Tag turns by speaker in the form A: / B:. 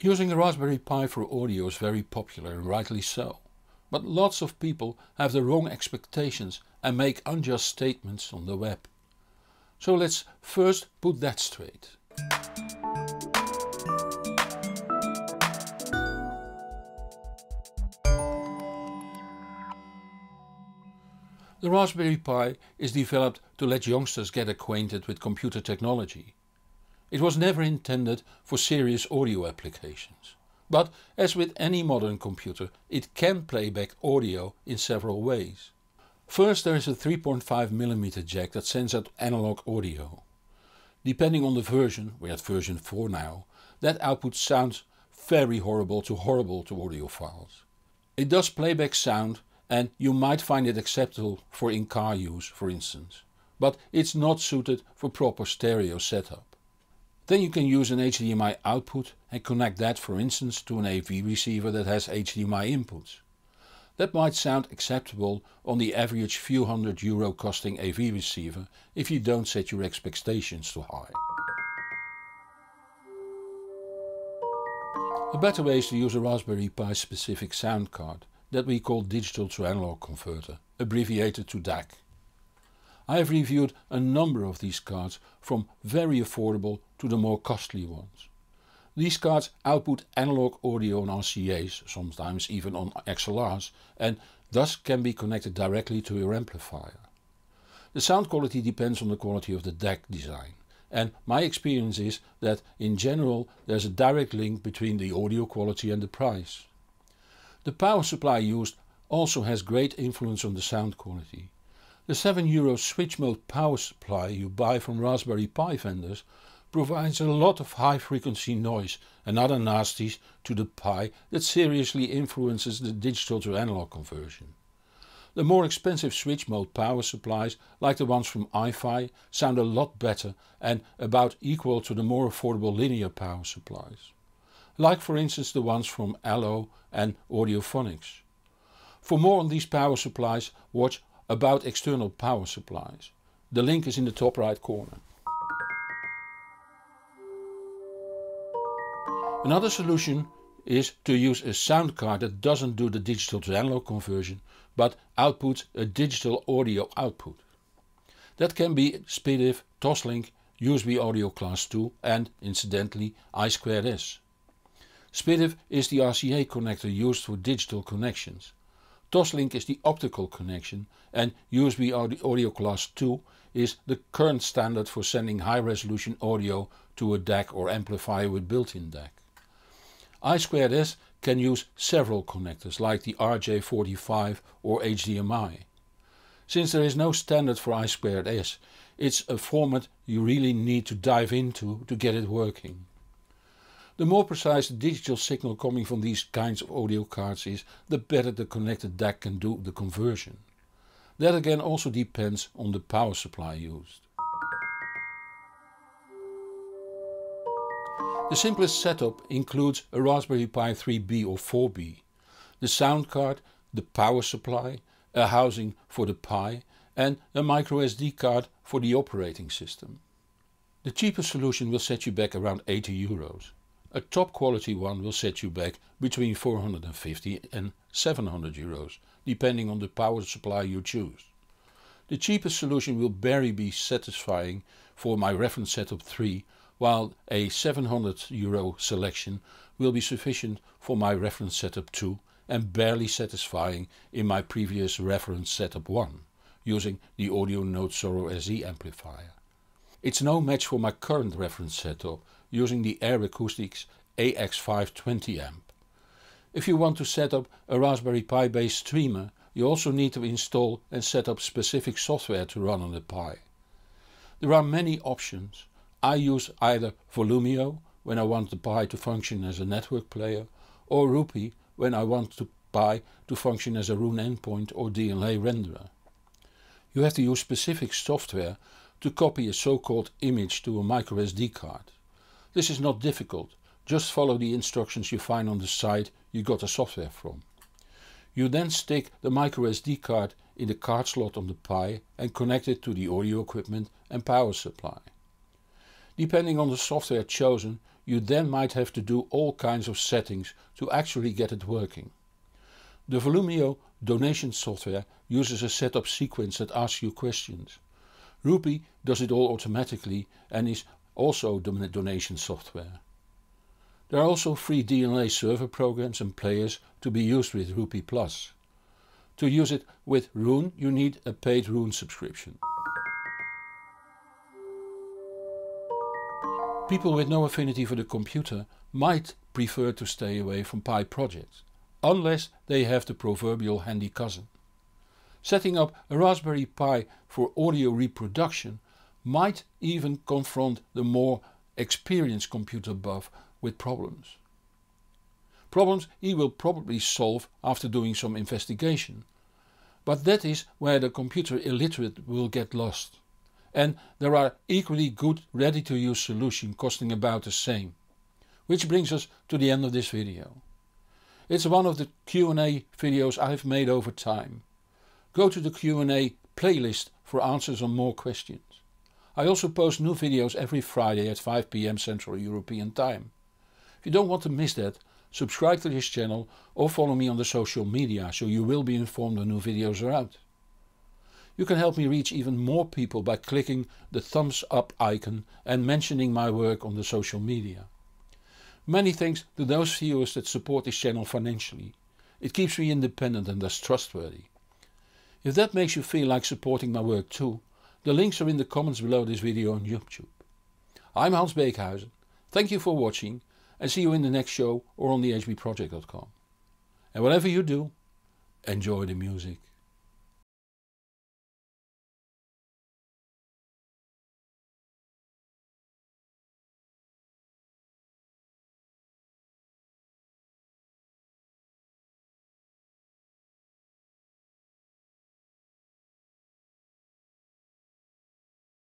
A: Using the Raspberry Pi for audio is very popular and rightly so. But lots of people have the wrong expectations and make unjust statements on the web. So let's first put that straight. The Raspberry Pi is developed to let youngsters get acquainted with computer technology it was never intended for serious audio applications. But as with any modern computer, it can play back audio in several ways. First there is a 3.5mm jack that sends out analog audio. Depending on the version, we're at version 4 now, that output sounds very horrible to horrible to audiophiles. It does playback sound and you might find it acceptable for in-car use for instance, but it's not suited for proper stereo setup. Then you can use an HDMI output and connect that for instance to an AV receiver that has HDMI inputs. That might sound acceptable on the average few hundred euro costing AV receiver if you don't set your expectations too high. A better way is to use a Raspberry Pi specific sound card that we call digital to analog converter, abbreviated to DAC. I have reviewed a number of these cards from very affordable to the more costly ones. These cards output analog audio on RCAs, sometimes even on XLRs, and thus can be connected directly to your amplifier. The sound quality depends on the quality of the DAC design. And my experience is that in general there's a direct link between the audio quality and the price. The power supply used also has great influence on the sound quality. The 7 euro switch mode power supply you buy from Raspberry Pi vendors provides a lot of high frequency noise and other nasties to the Pi that seriously influences the digital to analog conversion. The more expensive switch mode power supplies, like the ones from iFi, sound a lot better and about equal to the more affordable linear power supplies. Like for instance the ones from Allo and Audiophonics. For more on these power supplies, watch About External Power Supplies. The link is in the top right corner. Another solution is to use a sound card that doesn't do the digital to analog conversion but outputs a digital audio output. That can be SPDIF, Toslink, USB Audio Class 2 and, incidentally, I2S. SPDIF is the RCA connector used for digital connections. Toslink is the optical connection and USB Audio Class 2 is the current standard for sending high-resolution audio to a DAC or amplifier with built-in DAC. I2S can use several connectors like the RJ45 or HDMI. Since there is no standard for I2S, it's a format you really need to dive into to get it working. The more precise the digital signal coming from these kinds of audio cards is, the better the connected DAC can do the conversion. That again also depends on the power supply used. The simplest setup includes a Raspberry Pi 3B or 4B, the sound card, the power supply, a housing for the Pi and a micro SD card for the operating system. The cheapest solution will set you back around 80 euros. A top quality one will set you back between 450 and 700 euros, depending on the power supply you choose. The cheapest solution will barely be satisfying for my reference setup 3 while a 700 euro selection will be sufficient for my reference setup 2 and barely satisfying in my previous reference setup 1 using the Audio Note Soro SE amplifier. It's no match for my current reference setup using the Air Acoustics AX520 amp. If you want to set up a Raspberry Pi based streamer you also need to install and set up specific software to run on the Pi. There are many options I use either Volumio when I want the Pi to function as a network player or Rupi when I want the Pi to function as a Roon endpoint or DLA renderer. You have to use specific software to copy a so-called image to a microSD card. This is not difficult, just follow the instructions you find on the site you got the software from. You then stick the microSD card in the card slot on the Pi and connect it to the audio equipment and power supply. Depending on the software chosen, you then might have to do all kinds of settings to actually get it working. The Volumio donation software uses a setup sequence that asks you questions. Rupi does it all automatically and is also donation software. There are also free DLNA server programs and players to be used with Rupi Plus. To use it with Rune you need a paid Rune subscription. People with no affinity for the computer might prefer to stay away from Pi projects, unless they have the proverbial handy cousin. Setting up a Raspberry Pi for audio reproduction might even confront the more experienced computer buff with problems. Problems he will probably solve after doing some investigation, but that is where the computer illiterate will get lost and there are equally good ready-to-use solutions costing about the same. Which brings us to the end of this video. It's one of the Q&A videos I've made over time. Go to the Q&A playlist for answers on more questions. I also post new videos every Friday at 5pm Central European Time. If you don't want to miss that, subscribe to this channel or follow me on the social media so you will be informed when new videos are out. You can help me reach even more people by clicking the thumbs up icon and mentioning my work on the social media. Many thanks to those viewers that support this channel financially. It keeps me independent and thus trustworthy. If that makes you feel like supporting my work too, the links are in the comments below this video on YouTube. I'm Hans Beekhuizen, thank you for watching and see you in the next show or on thehbproject.com. And whatever you do, enjoy the music.